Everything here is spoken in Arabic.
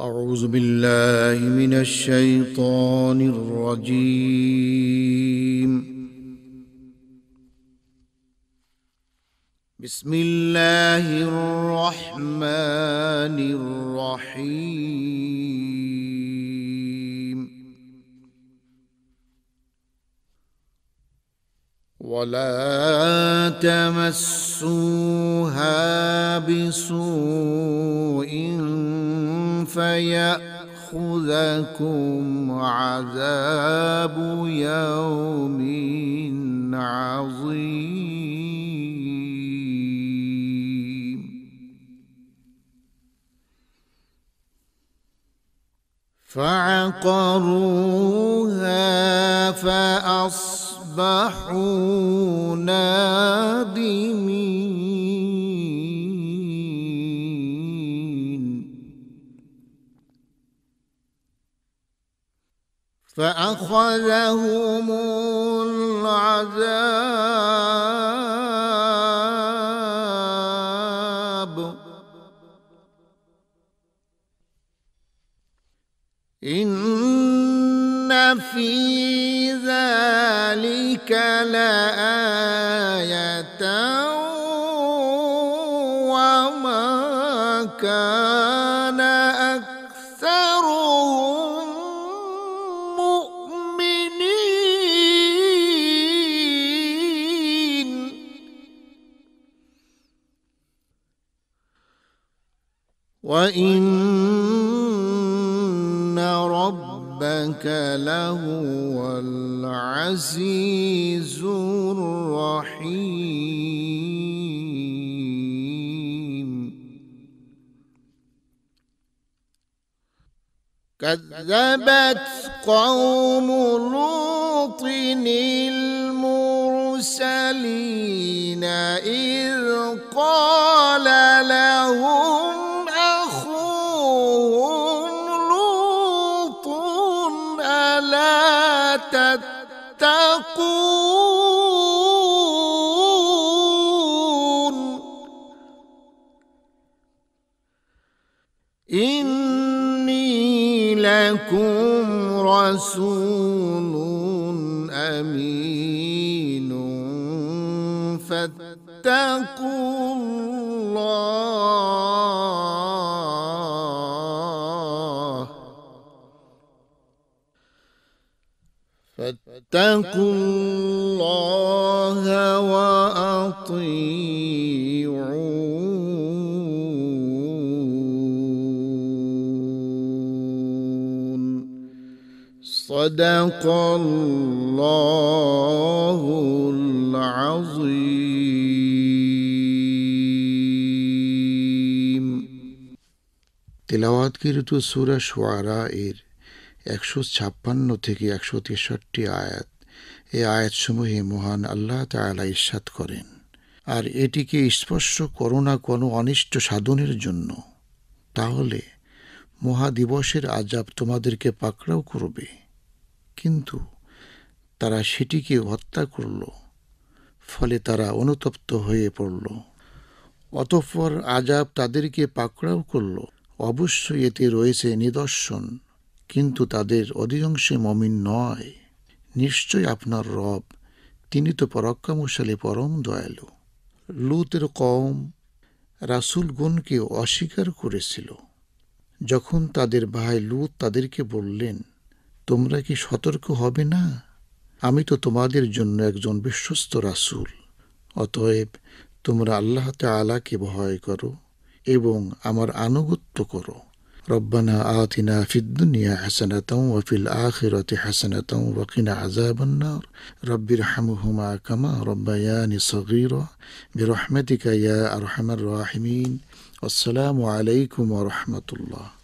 أعوذ بالله من الشيطان الرجيم بسم الله الرحمن الرحيم ولا تمسوها بسوء فيأخذكم عذاب يوم عظيم فعقروها فأصبحوا نار فأخذهم العذاب إن في ذلك لآية وما كان أكثر وإن ربك لهو العزيز الرحيم كذبت قوم لوط المرسلين إذ قال ألا تتقون إني لكم رسول أمين فاتقوا الله فاتقوا الله وأطيعون صدق الله العظيم تلاوات کی رتو سورہ شعراء ایر একশো ছাপ্পান্ন থেকে একশো তেষট্টি আয়াত এই আয়াতসমূহে মহান আল্লাহ তালা ইস্বাত করেন আর এটিকে স্পর্শ করো না কোনো অনিষ্ট সাধনের জন্য তাহলে মহাদিবসের আজাব তোমাদেরকে পাকড়াও করবে কিন্তু তারা সেটিকে হত্যা করল ফলে তারা অনুতপ্ত হয়ে পড়ল অতঃপর আজাব তাদেরকে পাকড়াও করল অবশ্যই এতে রয়েছে নিদর্শন কিন্তু তাদের অধিকাংশে মমিন নয় নিশ্চয় আপনার রব তিনি তো পরাক্রমশালী পরম দয়ালু লুতের কম রাসুলগুনকে অস্বীকার করেছিল যখন তাদের ভাই লুত তাদেরকে বললেন তোমরা কি সতর্ক হবে না আমি তো তোমাদের জন্য একজন বিশ্বস্ত রাসুল অতএব তোমরা আল্লাহ আলাকে ভয় করো এবং আমার আনুগত্য করো ربنا آتنا في الدنيا حسنة وفي الآخرة حسنة وقنا عذاب النار رب ارحمهما كما ربياني صغيرا برحمتك يا أرحم الراحمين والسلام عليكم ورحمة الله